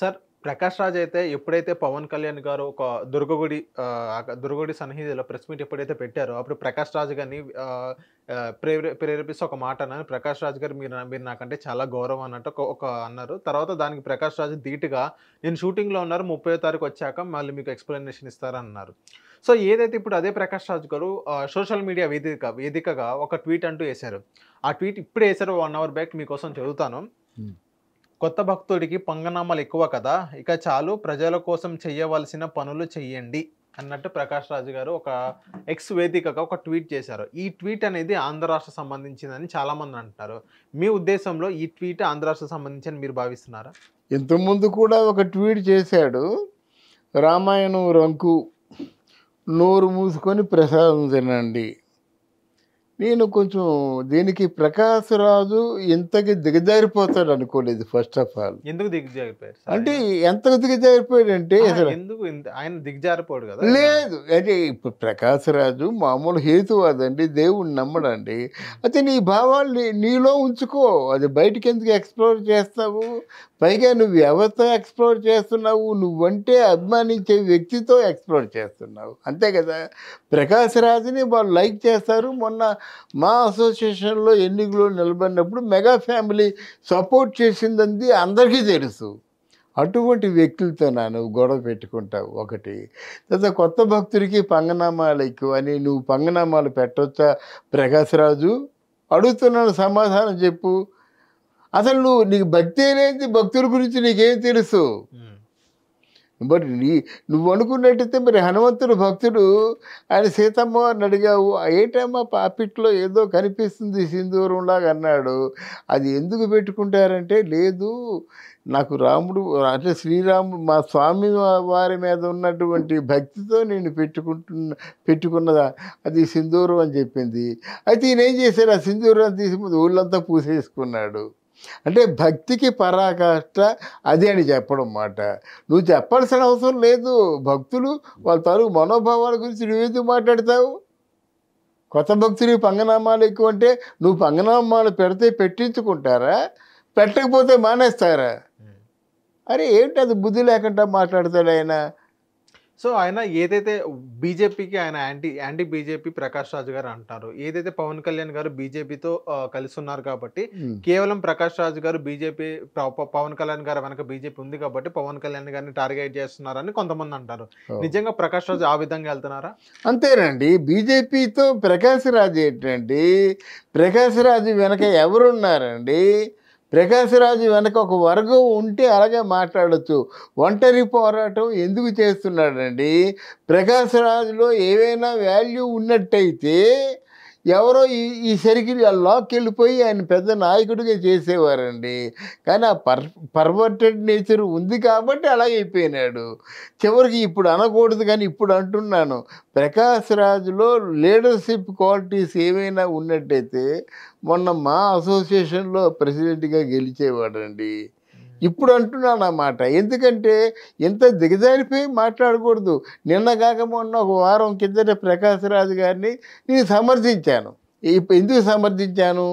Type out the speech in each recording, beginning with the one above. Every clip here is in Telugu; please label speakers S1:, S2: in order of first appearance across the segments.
S1: సార్ ప్రకాష్ రాజ్ అయితే ఎప్పుడైతే పవన్ కళ్యాణ్ గారు ఒక దుర్గగుడి దుర్గగుడి సన్నిధిలో ప్రెస్ మీట్ ఎప్పుడైతే పెట్టారో అప్పుడు ప్రకాష్ రాజ్ గారిని ప్రేరే ప్రేరేపిస్తే ఒక మాట అన్నారు ప్రకాష్ రాజ్ గారు మీరు మీరు నాకంటే చాలా గౌరవం అన్నట్టు ఒక అన్నారు తర్వాత దానికి ప్రకాష్ రాజ్ ధీటుగా నేను షూటింగ్లో ఉన్నారు ముప్పై తారీఖు వచ్చాక మళ్ళీ మీకు ఎక్స్ప్లెనేషన్ ఇస్తారన్నారు సో ఏదైతే ఇప్పుడు అదే ప్రకాష్ రాజ్ గారు సోషల్ మీడియా వేదిక వేదికగా ఒక ట్వీట్ అంటూ వేశారు ఆ ట్వీట్ ఇప్పుడే వేశారు వన్ అవర్ బ్యాక్ మీకోసం చదువుతాను కొత్త భక్తుడికి పంగనామాలు ఎక్కువ కదా ఇక చాలు ప్రజల కోసం చేయవలసిన పనులు చెయ్యండి అన్నట్టు ప్రకాష్ రాజు గారు ఒక ఎక్స్ వేదికగా ఒక ట్వీట్ చేశారు ఈ ట్వీట్ అనేది ఆంధ్ర రాష్ట్ర సంబంధించిందని చాలామంది అంటున్నారు మీ ఉద్దేశంలో ఈ ట్వీట్ ఆంధ్ర రాష్ట్ర సంబంధించిన మీరు భావిస్తున్నారా
S2: ఇంతకుముందు కూడా ఒక ట్వీట్ చేశాడు రామాయణం రంకు నోరు మూసుకొని ప్రసాదం తినండి నేను కొంచెం దీనికి ప్రకాశ్ రాజు ఇంతకి దిగజారిపోతాడు అనుకోలేదు ఫస్ట్ ఆఫ్ ఆల్
S1: ఎందుకు దిగజారిపోయారు అంటే
S2: ఎంతకు దిగజారిపోయాడు అంటే ఎందుకు
S1: ఆయన దిగజారిపోడు కదా లేదు
S2: అంటే ఇప్పుడు ప్రకాశ రాజు మామూలు హేతువాదండి దేవుణ్ణి నమ్మడండి అయితే నీ భావాల్ని నీలో ఉంచుకో అది బయటికి ఎందుకు ఎక్స్ప్లోర్ చేస్తావు పైగా నువ్వు ఎవరితో ఎక్స్ప్లోర్ చేస్తున్నావు నువ్వంటే అభిమానించే వ్యక్తితో ఎక్స్ప్లోర్ చేస్తున్నావు అంతే కదా ప్రకాశ్ రాజుని వాళ్ళు లైక్ చేస్తారు మొన్న మా అసోసియేషన్లో ఎన్నికలు నిలబడినప్పుడు మెగా ఫ్యామిలీ సపోర్ట్ చేసిందంది అందరికీ తెలుసు అటువంటి వ్యక్తులతో నాను గొడవ పెట్టుకుంటావు ఒకటి తర్వాత కొత్త భక్తుడికి పంగనామాలు ఎక్కువ అని నువ్వు పంగనామాలు పెట్టవచ్చా ప్రకాశరాజు అడుగుతున్నాను సమాధానం చెప్పు అసలు నువ్వు నీకు భక్తి అనేది భక్తుల గురించి నీకేం తెలుసు మరి నీ నువ్వు అనుకున్నట్టయితే మరి హనుమంతుడు భక్తుడు ఆయన సీతమ్మ అని అడిగావు ఏటమ్మా పాపిట్లో ఏదో కనిపిస్తుంది సింధూరంలాగా అన్నాడు అది ఎందుకు పెట్టుకుంటారంటే లేదు నాకు రాముడు అంటే శ్రీరాముడు మా స్వామి వారి మీద ఉన్నటువంటి భక్తితో నేను పెట్టుకుంటున్న పెట్టుకున్నదా అది సింధూరం అని చెప్పింది అయితే ఈయన ఏం చేశారు ఆ సింధూరం తీసుకుని ఊళ్ళంతా పూసేసుకున్నాడు అంటే భక్తికి పరాకాష్ట అది అని చెప్పడం మాట నువ్వు చెప్పాల్సిన అవసరం లేదు భక్తులు వాళ్ళ తరుగు మనోభావాల గురించి నువ్వేది మాట్లాడతావు కొత్త భక్తులు పంగనామాలు ఎక్కువ అంటే నువ్వు పంగనామాలు పెడితే పెట్టించుకుంటారా పెట్టకపోతే మానేస్తారా అరే ఏంటి అది బుద్ధి లేకుండా మాట్లాడతాడు ఆయన
S1: సో ఆయన ఏదైతే బీజేపీకి ఆయన anti anti BJP Prakash Raju garu అంటారు ఏదైతే పవన్ కళ్యాణ్ గారు బీజేపీతో కలిసి ఉన్నారు కాబట్టి కేవలం ప్రకాష్ రాజు గారు బీజేపీ పవన్ కళ్యాణ్ గారు వెనక బీజేపీ ఉంది కాబట్టి పవన్ కళ్యాణ్ గారిని టార్గెట్ చేస్తున్నారని కొంతమంది అంటారు నిజంగా ప్రకాష్ రాజు ఆ విధంగా వెళ్తున్నారా
S2: అంతేనండి బీజేపీతో ప్రకాశ్ రాజు ఏంటండి ప్రకాష్ రాజు వెనక ఎవరున్నారండి ప్రకాశరాజు వెనక ఒక వర్గం ఉంటే అలాగే మాట్లాడచ్చు ఒంటరి పోరాటం ఎందుకు చేస్తున్నాడండి ప్రకాశరాజులో ఏవైనా వాల్యూ ఉన్నట్టయితే ఎవరో ఈ ఈ సర్కిల్ లోకెళ్ళిపోయి ఆయన పెద్ద నాయకుడిగా చేసేవారండి కానీ ఆ పర్ పర్వర్టెడ్ నేచర్ ఉంది కాబట్టి అలాగైపోయినాడు చివరికి ఇప్పుడు అనకూడదు కానీ ఇప్పుడు అంటున్నాను ప్రకాష్ రాజులో లీడర్షిప్ క్వాలిటీస్ ఏమైనా ఉన్నట్టయితే మొన్న మా అసోసియేషన్లో ప్రెసిడెంట్గా గెలిచేవాడండి ఇప్పుడు అంటున్నాను అన్నమాట ఎందుకంటే ఇంత దిగజారిపోయి మాట్లాడకూడదు నిన్న కాక మొన్న ఒక వారం కిందట ప్రకాశ్ రాజు గారిని నేను సమర్థించాను ఎందుకు సమర్థించాను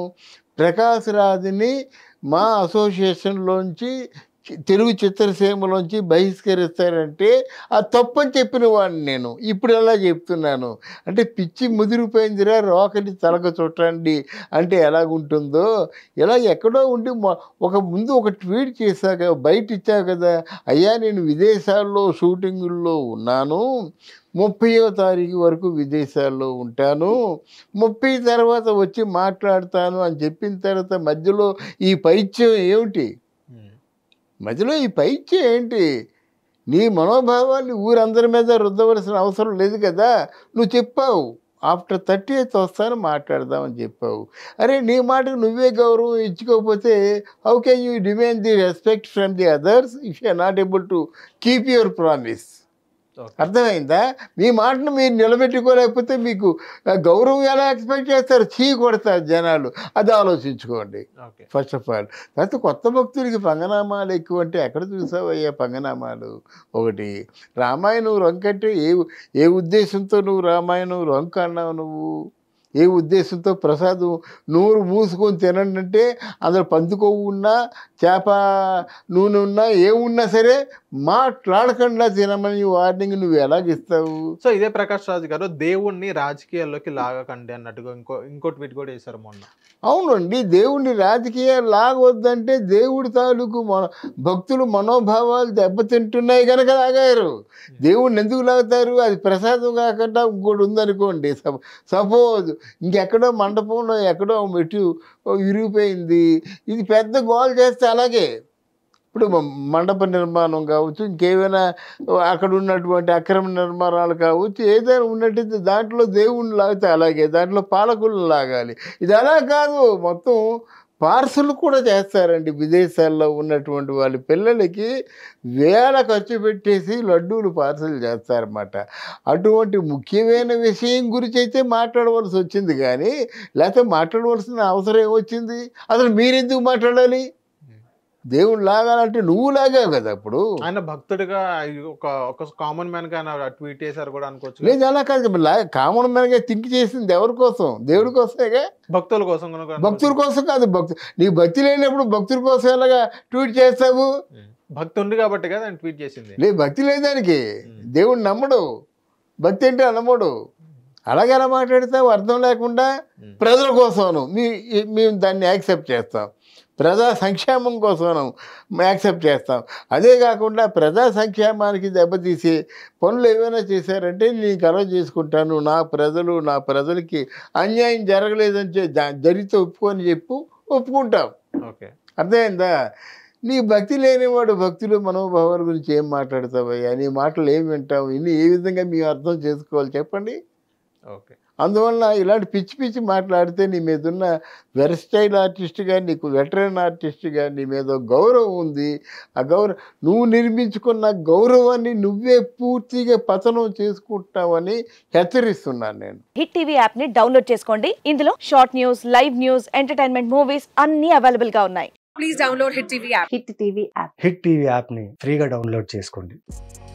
S2: ప్రకాశ్ రాజుని మా అసోసియేషన్లోంచి తెలుగు చిత్రసీమలోంచి బహిష్కరిస్తారంటే ఆ తప్పని చెప్పిన వాడిని నేను ఇప్పుడు ఎలా చెప్తున్నాను అంటే పిచ్చి ముదిరిపోయిందిరా రోకటి తలక చుట్టండి అంటే ఎలాగుంటుందో ఇలా ఎక్కడో ఉండి ఒక ముందు ఒక ట్వీట్ చేశాక బయట ఇచ్చావు కదా అయ్యా నేను విదేశాల్లో షూటింగుల్లో ఉన్నాను ముప్పయో తారీఖు వరకు విదేశాల్లో ఉంటాను ముప్పై తర్వాత వచ్చి మాట్లాడతాను అని చెప్పిన తర్వాత మధ్యలో ఈ పైత్యం ఏమిటి మధ్యలో ఈ పైచ్య ఏంటి నీ మనోభావాన్ని ఊరందరి మీద రుద్దవలసిన అవసరం లేదు కదా నువ్వు చెప్పావు ఆఫ్టర్ థర్టీ ఎయిత్ వస్తాను మాట్లాడదామని చెప్పావు అరే నీ మాటకు నువ్వే గౌరవం ఇచ్చుకోకపోతే how can you demand the respect from the others if you are not able to keep your promise అర్థమైందా మీ మాటను మీరు నిలబెట్టుకోలేకపోతే మీకు గౌరవం ఎలా ఎక్స్పెక్ట్ చేస్తారు చీ కొడతారు జనాలు అది ఆలోచించుకోండి ఫస్ట్ ఆఫ్ ఆల్ తర్వాత కొత్త భక్తులకి పంగనామాలు ఎక్కువ అంటే ఎక్కడ చూసావయ్యా పంగనామాలు ఒకటి రామాయణం అంటే ఏ ఏ ఉద్దేశంతో నువ్వు రామాయణం రొంక అన్నావు నువ్వు ఏ ఉద్దేశంతో ప్రసాదం నూరు మూసుకొని తినండి అంటే అందులో పందుకోవు ఉన్నా చేప నూనె ఉన్నా ఏమున్నా సరే మాట్లాడకుండా తినమని వార్నింగ్ నువ్వు ఎలాగిస్తావు
S1: సో ఇదే ప్రకాష్ రాజు గారు దేవుణ్ణి రాజకీయాల్లోకి లాగకండి అన్నట్టుగా ఇంకో ఇంకో ట్వీట్ కూడా చేశారు మొన్న
S2: అవునండి దేవుణ్ణి రాజకీయాలు లాగవద్దంటే దేవుడి తాలూకు భక్తులు మనోభావాలు దెబ్బతింటున్నాయి కనుక లాగారు దేవుణ్ణి ఎందుకు లాగుతారు అది ప్రసాదం కాకుండా ఇంకోటి ఉందనుకోండి సపోజ్ ఇంకెక్కడో మండపంలో ఎక్కడో మెట్టు విరిగిపోయింది ఇది పెద్ద గోల్ చేస్తే అలాగే ఇప్పుడు మండప నిర్మాణం కావచ్చు ఇంకేమైనా అక్కడ ఉన్నటువంటి అక్రమ నిర్మాణాలు కావచ్చు ఏదైనా ఉన్నట్టు దాంట్లో దేవుణ్ణి లాగితే అలాగే దాంట్లో పాలకులను లాగాలి ఇది అలా కాదు మొత్తం పార్సల్ కూడా చేస్తారండి విదేశాల్లో ఉన్నటువంటి వాళ్ళ పిల్లలకి వేల ఖర్చు పెట్టేసి లడ్డూలు పార్సల్ చేస్తారన్నమాట అటువంటి ముఖ్యమైన విషయం గురించి అయితే మాట్లాడవలసి వచ్చింది కానీ లేకపోతే మాట్లాడవలసిన అవసరం ఏమొచ్చింది అసలు మీరెందుకు మాట్లాడాలి
S1: దేవుడు లాగాలంటే నువ్వు లాగావు కదా అప్పుడు ఆయన భక్తుడిగా ఒక ఒక కామన్ మ్యాన్ గా ట్వీట్ చేశారు కూడా అనుకోవచ్చు లేదు అలా కాదు
S2: కామన్ మ్యాన్ గా థింక్ చేసింది ఎవరి కోసం దేవుడి
S1: కోసమేగా భక్తుల కోసం భక్తుల
S2: కోసం కాదు భక్తు నీ భక్తి లేనప్పుడు భక్తుల కోసం ఎలాగా ట్వీట్ చేస్తావు
S1: భక్తి కాబట్టి కదా ట్వీట్ చేసింది
S2: లేదు భక్తి లేదు దానికి దేవుడు నమ్మడు భక్తి అంటే నమ్మడు అలాగే అలా మాట్లాడితే అర్థం లేకుండా ప్రజల కోసం మీ మేము దాన్ని యాక్సెప్ట్ చేస్తాం ప్రజా సంక్షేమం కోసం యాక్సెప్ట్ చేస్తాం అదే కాకుండా ప్రజా సంక్షేమానికి దెబ్బతీసి పనులు ఏమైనా చేశారంటే నేను కలవ చేసుకుంటాను నా ప్రజలు నా ప్రజలకి అన్యాయం జరగలేదని జరిగితే ఒప్పుకొని చెప్పు ఒప్పుకుంటాం ఓకే అర్థమైందా నీ భక్తి లేనివాడు భక్తులు మనోభావాల గురించి ఏం మాట్లాడతావయ్యా నీ మాటలు ఏం వింటావు ఇన్ని ఏ విధంగా మేము అర్థం చేసుకోవాలి చెప్పండి ఓకే అందువల్ల ఇలాంటి పిచ్చి పిచ్చి మాట్లాడితే నీ మీద ఉన్న వెరస్టైల్ ఆర్టిస్ట్గా నీకు వెటరన్ ఆర్టిస్ట్గా నీ మీద గౌరవం ఉంది ఆ గౌరవం నువ్వు నిర్మించుకున్న గౌరవాన్ని నువ్వే పూర్తిగా పతనం చేసుకుంటావని హెచ్చరిస్తున్నాను నేను
S1: హిట్ టీవీ యాప్ని డౌన్లోడ్ చేసుకోండి ఇందులో short news live news entertainment movies అన్ని అవైలబుల్ గా ఉన్నాయి please download hit TV app hit TV app hit TV యాప్ని ఫ్రీగా డౌన్లోడ్ చేసుకోండి